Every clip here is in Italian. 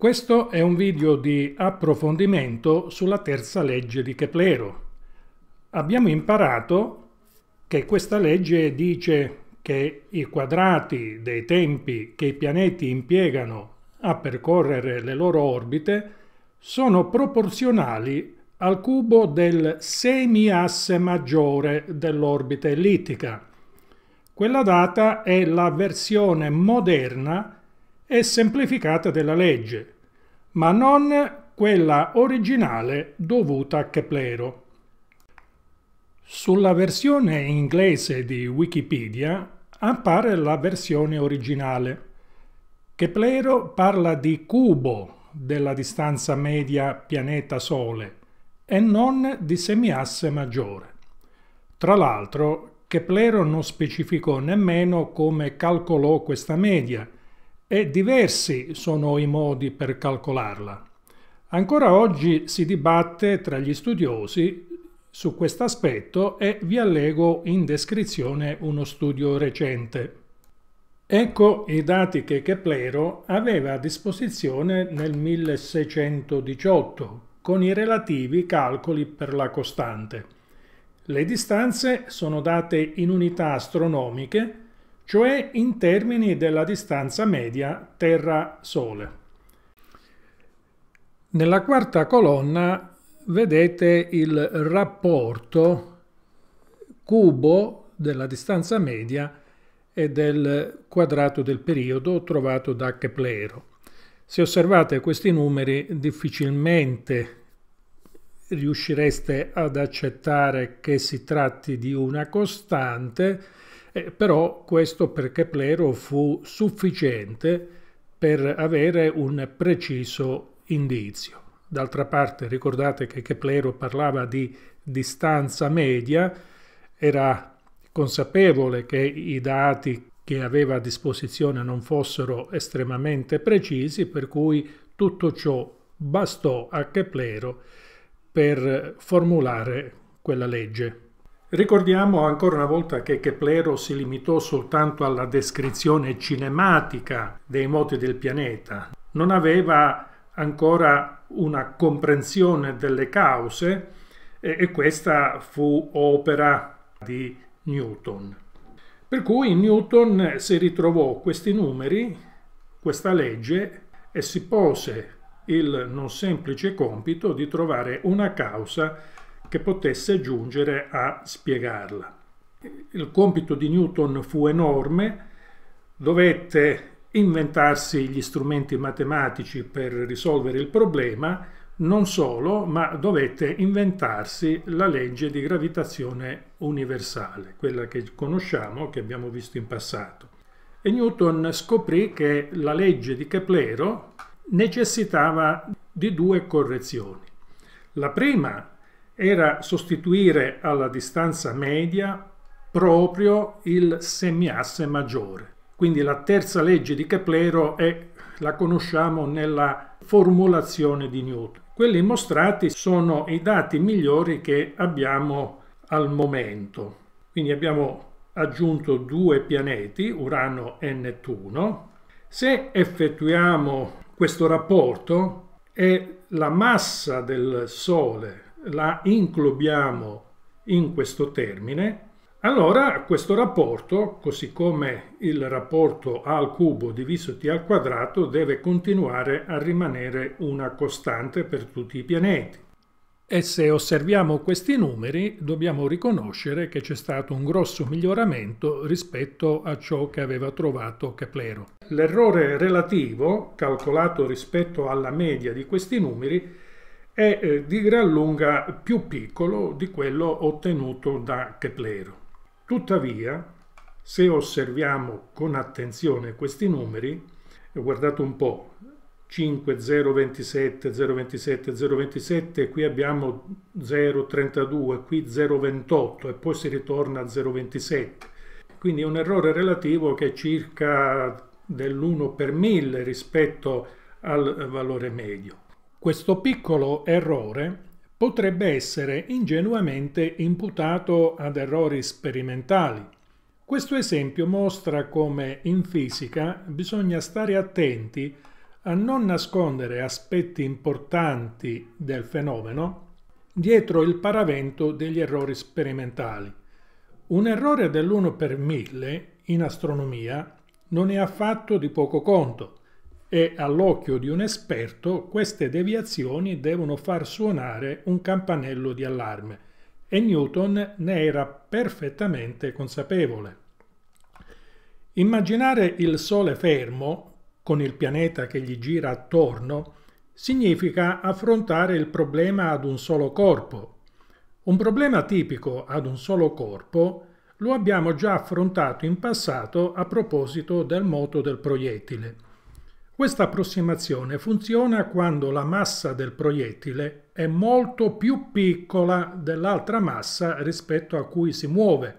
Questo è un video di approfondimento sulla terza legge di Keplero. Abbiamo imparato che questa legge dice che i quadrati dei tempi che i pianeti impiegano a percorrere le loro orbite sono proporzionali al cubo del semiasse maggiore dell'orbita ellittica. Quella data è la versione moderna di e semplificata della legge, ma non quella originale dovuta a Keplero. Sulla versione inglese di Wikipedia appare la versione originale. Keplero parla di cubo della distanza media pianeta-Sole e non di semiasse maggiore. Tra l'altro, Keplero non specificò nemmeno come calcolò questa media, e diversi sono i modi per calcolarla. Ancora oggi si dibatte tra gli studiosi su questo aspetto e vi allego in descrizione uno studio recente. Ecco i dati che Keplero aveva a disposizione nel 1618 con i relativi calcoli per la costante. Le distanze sono date in unità astronomiche cioè in termini della distanza media Terra-Sole. Nella quarta colonna vedete il rapporto cubo della distanza media e del quadrato del periodo trovato da Keplero. Se osservate questi numeri difficilmente riuscireste ad accettare che si tratti di una costante eh, però questo per Keplero fu sufficiente per avere un preciso indizio. D'altra parte ricordate che Keplero parlava di distanza media, era consapevole che i dati che aveva a disposizione non fossero estremamente precisi, per cui tutto ciò bastò a Keplero per formulare quella legge. Ricordiamo ancora una volta che Keplero si limitò soltanto alla descrizione cinematica dei moti del pianeta, non aveva ancora una comprensione delle cause e, questa fu opera di Newton. Per cui Newton si ritrovò questi numeri, questa legge e si pose il non semplice compito di trovare una causa che potesse giungere a spiegarla. Il compito di Newton fu enorme, dovette inventarsi gli strumenti matematici per risolvere il problema, non solo, ma dovette inventarsi la legge di gravitazione universale, quella che conosciamo, che abbiamo visto in passato. E Newton scoprì che la legge di Keplero necessitava di due correzioni. La prima era sostituire alla distanza media proprio il semiasse maggiore. Quindi la terza legge di Keplero è, la conosciamo nella formulazione di Newton. Quelli mostrati sono i dati migliori che abbiamo al momento. Quindi abbiamo aggiunto due pianeti, Urano e Nettuno. Se effettuiamo questo rapporto è la massa del Sole la includiamo in questo termine, allora questo rapporto, così come il rapporto a al cubo diviso t al quadrato, deve continuare a rimanere una costante per tutti i pianeti. E se osserviamo questi numeri dobbiamo riconoscere che c'è stato un grosso miglioramento rispetto a ciò che aveva trovato Keplero. L'errore relativo, calcolato rispetto alla media di questi numeri, è eh, di gran lunga più piccolo di quello ottenuto da Keplero. Tuttavia, se osserviamo con attenzione questi numeri, eh, guardate un po', 5, 0, 27, 0, 27, 0, 27, qui abbiamo 0, 32, qui 0, 28 e poi si ritorna a 0, 27. Quindi un errore relativo che è circa dell'1 per 1000 rispetto al valore medio. Questo piccolo errore potrebbe essere ingenuamente imputato ad errori sperimentali. Questo esempio mostra come in fisica bisogna stare attenti a non nascondere aspetti importanti del fenomeno dietro il paravento degli errori sperimentali. Un errore dell'1 per 1000 in astronomia non è affatto di poco conto e all'occhio di un esperto queste deviazioni devono far suonare un campanello di allarme e Newton ne era perfettamente consapevole. Immaginare il Sole fermo, con il pianeta che gli gira attorno, significa affrontare il problema ad un solo corpo. Un problema tipico ad un solo corpo lo abbiamo già affrontato in passato a proposito del moto del proiettile. Questa approssimazione funziona quando la massa del proiettile è molto più piccola dell'altra massa rispetto a cui si muove.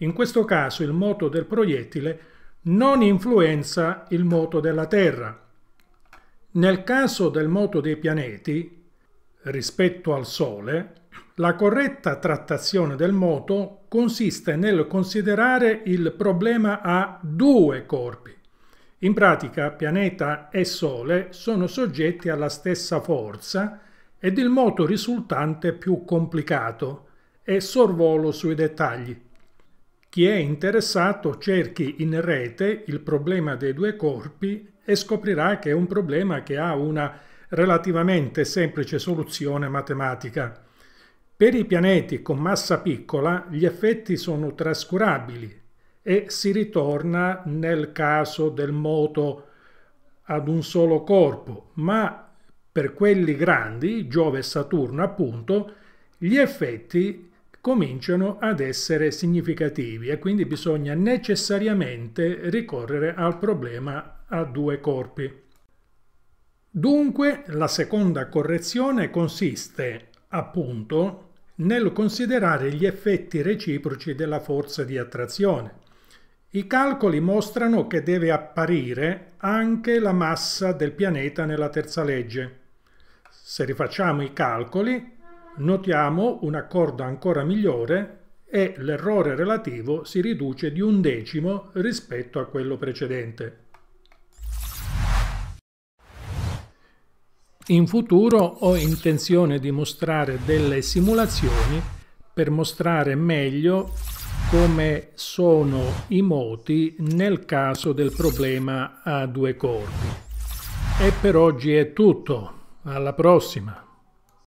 In questo caso il moto del proiettile non influenza il moto della Terra. Nel caso del moto dei pianeti, rispetto al Sole, la corretta trattazione del moto consiste nel considerare il problema a due corpi in pratica pianeta e Sole sono soggetti alla stessa forza ed il moto risultante più complicato e sorvolo sui dettagli. Chi è interessato cerchi in rete il problema dei due corpi e scoprirà che è un problema che ha una relativamente semplice soluzione matematica. Per i pianeti con massa piccola gli effetti sono trascurabili e si ritorna nel caso del moto ad un solo corpo, ma per quelli grandi, Giove e Saturno appunto, gli effetti cominciano ad essere significativi e quindi bisogna necessariamente ricorrere al problema a due corpi. Dunque la seconda correzione consiste appunto nel considerare gli effetti reciproci della forza di attrazione. I calcoli mostrano che deve apparire anche la massa del pianeta nella terza legge. Se rifacciamo i calcoli, notiamo un accordo ancora migliore e l'errore relativo si riduce di un decimo rispetto a quello precedente. In futuro ho intenzione di mostrare delle simulazioni per mostrare meglio come sono i moti nel caso del problema a due corpi. E per oggi è tutto, alla prossima!